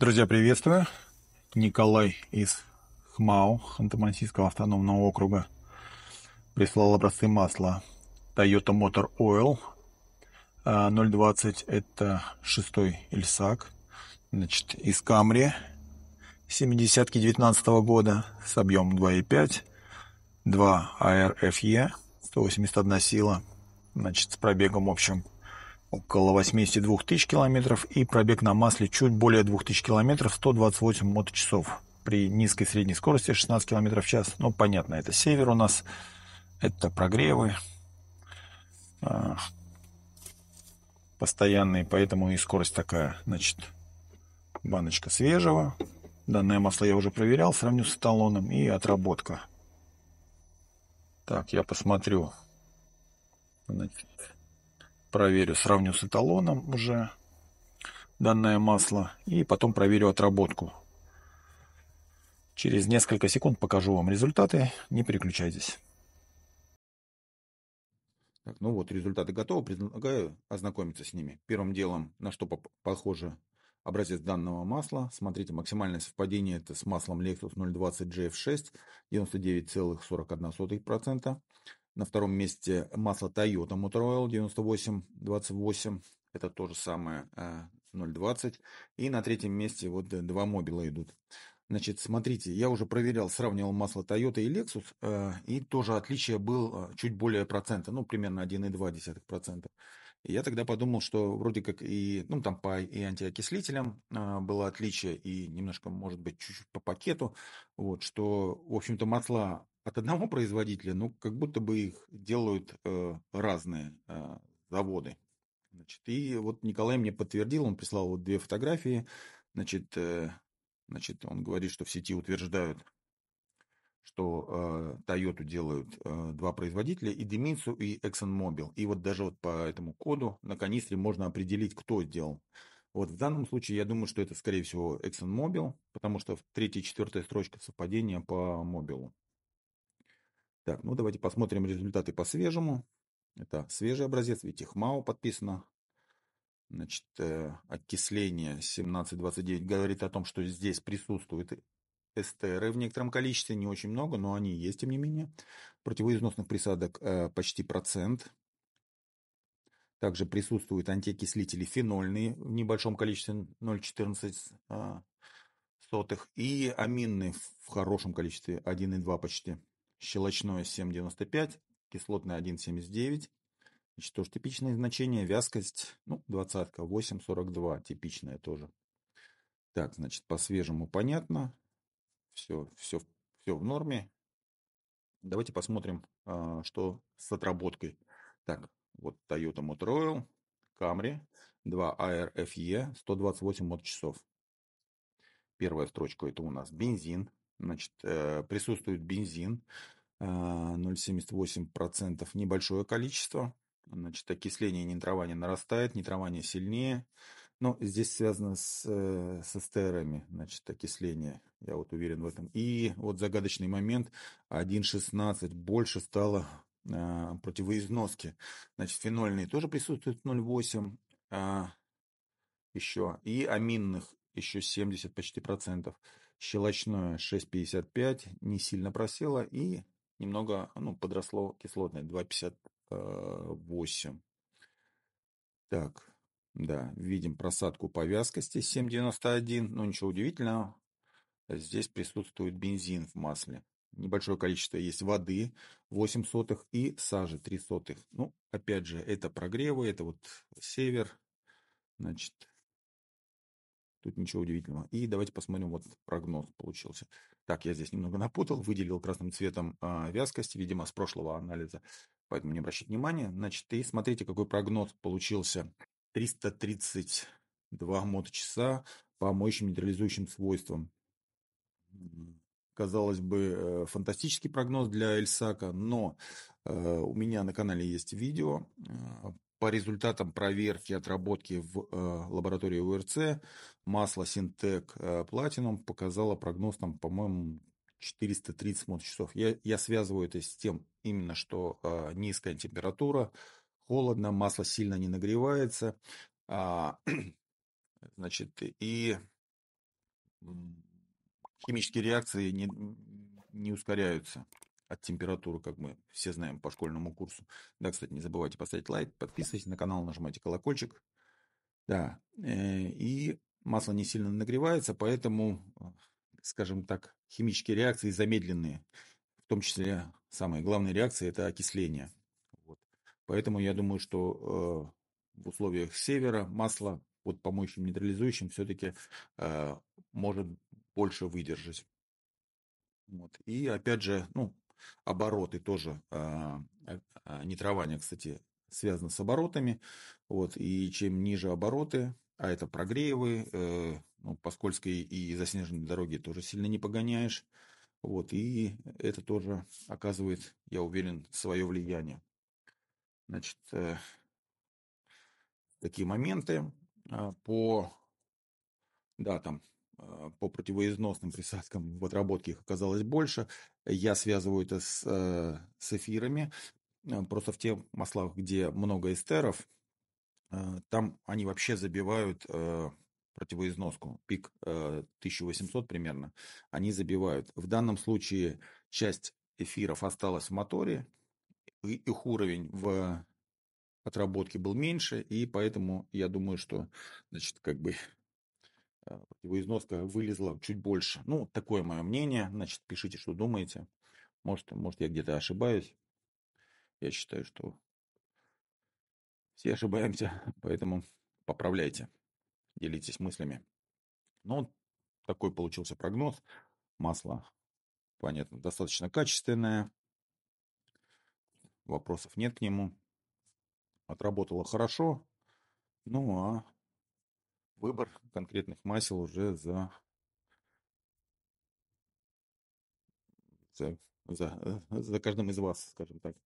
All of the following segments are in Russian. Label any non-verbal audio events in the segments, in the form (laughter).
Друзья, приветствую. Николай из ХМАО, Ханты-Мансийского автономного округа, прислал образцы масла Toyota Motor Oil 020. А, это шестой Ильсак. Значит, из Камри 70-ки 19 -го года с объемом 2,5, 2 ARFE, 181 сила, значит, с пробегом в общем около 82 тысяч километров и пробег на масле чуть более 2000 километров 128 моточасов при низкой средней скорости 16 километров в час. Ну, понятно, это север у нас, это прогревы а, постоянные, поэтому и скорость такая. Значит, баночка свежего. Данное масло я уже проверял, сравню с эталоном и отработка. Так, я посмотрю. Значит, проверю, сравню с эталоном уже данное масло и потом проверю отработку. Через несколько секунд покажу вам результаты, не переключайтесь. Так, ну вот, результаты готовы, предлагаю ознакомиться с ними. Первым делом, на что похоже образец данного масла. Смотрите, максимальное совпадение это с маслом Lexus 020 GF6, 99,41%. На втором месте масло Toyota Motor Oil 28 Это то же самое 0.20. Э, и на третьем месте вот два мобила идут. Значит, смотрите, я уже проверял, сравнивал масло Toyota и Lexus, э, и тоже отличие было э, чуть более процента, ну, примерно 1,2%. И я тогда подумал, что вроде как и, ну, там по и антиокислителям было отличие, и немножко, может быть, чуть-чуть по пакету, вот, что, в общем-то, масла от одного производителя, ну, как будто бы их делают э, разные э, заводы. Значит, и вот Николай мне подтвердил, он прислал вот две фотографии. Значит, э, значит он говорит, что в сети утверждают, что э, Toyota делают э, два производителя, и Деминсу, и ExxonMobil. И вот даже вот по этому коду на канистре можно определить, кто сделал. Вот в данном случае я думаю, что это, скорее всего, ExxonMobil, потому что третья и четвертая строчка совпадения по мобилу. Так, ну давайте посмотрим результаты по-свежему. Это свежий образец, видите, ХМАО подписано. Значит, э, окисление 1729 говорит о том, что здесь присутствуют СТР в некотором количестве, не очень много, но они есть, тем не менее. Противоизносных присадок э, почти процент. Также присутствуют антиокислители фенольные в небольшом количестве 0,14 э, сотых и аминные в хорошем количестве 1,2 почти щелочное 7,95, кислотное 1,79. Что ж, типичные значения, вязкость, ну, двадцатка, 8,42, типичное тоже. Так, значит, по-свежему понятно. Все, все, все в норме. Давайте посмотрим, а, что с отработкой. Так, вот Toyota Motor Oil, Camry, 2 ARFE, 128 моточасов. Первая строчка это у нас бензин, Значит, э, присутствует бензин, 0,78% а, небольшое количество. Значит, окисление нитрования нарастает, нитрование сильнее. Но здесь связано с, э, с эстерами, значит, окисление. Я вот уверен в этом. И вот загадочный момент. 1,16 больше стало а, противоизноски. Значит, фенольные тоже присутствуют 0,8. А, еще. И аминных еще 70 почти процентов щелочное 6,55 не сильно просело и немного ну, подросло кислотное 2,58. Э, так, да, видим просадку по вязкости 7,91, но ну, ничего удивительного. Здесь присутствует бензин в масле. Небольшое количество есть воды 8 сотых и сажи 3 сотых. Ну, опять же, это прогревы, это вот север. Значит, Тут ничего удивительного. И давайте посмотрим, вот прогноз получился. Так, я здесь немного напутал, выделил красным цветом э, вязкость, видимо, с прошлого анализа. Поэтому не обращайте внимания. Значит, и смотрите, какой прогноз получился. 332 моточаса по моющим нейтрализующим свойствам. Казалось бы, э, фантастический прогноз для Эльсака, но э, у меня на канале есть видео а, по результатам проверки отработки в э, лаборатории УРЦ масло Синтек э, Platinum показало прогноз, там, по-моему, 430 часов Я, я связываю это с тем именно, что э, низкая температура, холодно, масло сильно не нагревается. А, (clears throat) значит, и химические реакции не, не ускоряются от температуры, как мы все знаем по школьному курсу. Да, кстати, не забывайте поставить лайк, подписывайтесь на канал, нажимайте колокольчик. Да, э, и масло не сильно нагревается, поэтому, скажем так, химические реакции замедленные, в том числе самая главная реакция – это окисление. Вот. Поэтому я думаю, что э, в условиях севера масло вот по помоющим нейтрализующим все-таки э, может больше выдержать. Вот. И опять же, ну, обороты тоже, а, э, а, нитрование, кстати, связано с оборотами, вот, и чем ниже обороты, а это прогревы, э, ну, по скользкой и заснеженной дороге тоже сильно не погоняешь, вот, и это тоже оказывает, я уверен, свое влияние. Значит, э, такие моменты а, по, да, там, а, по противоизносным присадкам в отработке их оказалось больше. Я связываю это с, э, с эфирами. Э, просто в тех маслах, где много эстеров, э, там они вообще забивают противоизноску, пик 1800 примерно, они забивают. В данном случае часть эфиров осталась в моторе, и их уровень в отработке был меньше, и поэтому я думаю, что, значит, как бы Э, его износка вылезла чуть больше. Ну, такое мое мнение. Значит, пишите, что думаете. Может, может я где-то ошибаюсь. Я считаю, что все ошибаемся, (laughs) поэтому поправляйте, делитесь мыслями. Ну, такой получился прогноз. Масло, понятно, достаточно качественное. Вопросов нет к нему. Отработало хорошо. Ну, а выбор конкретных масел уже за, за, за, э, за каждым из вас, скажем так.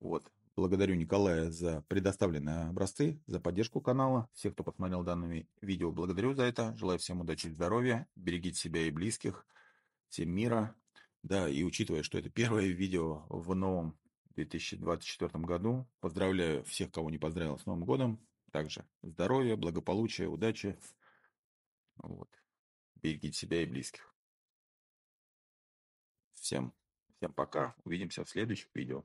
Вот. Благодарю Николая за предоставленные образцы, за поддержку канала. Всех, кто посмотрел данное видео, благодарю за это. Желаю всем удачи и здоровья. Берегите себя и близких. Всем мира. Да, и учитывая, что это первое видео в новом 2024 году, поздравляю всех, кого не поздравил с Новым годом также здоровья, благополучия, удачи. Вот. Берегите себя и близких. Всем, всем пока. Увидимся в следующих видео.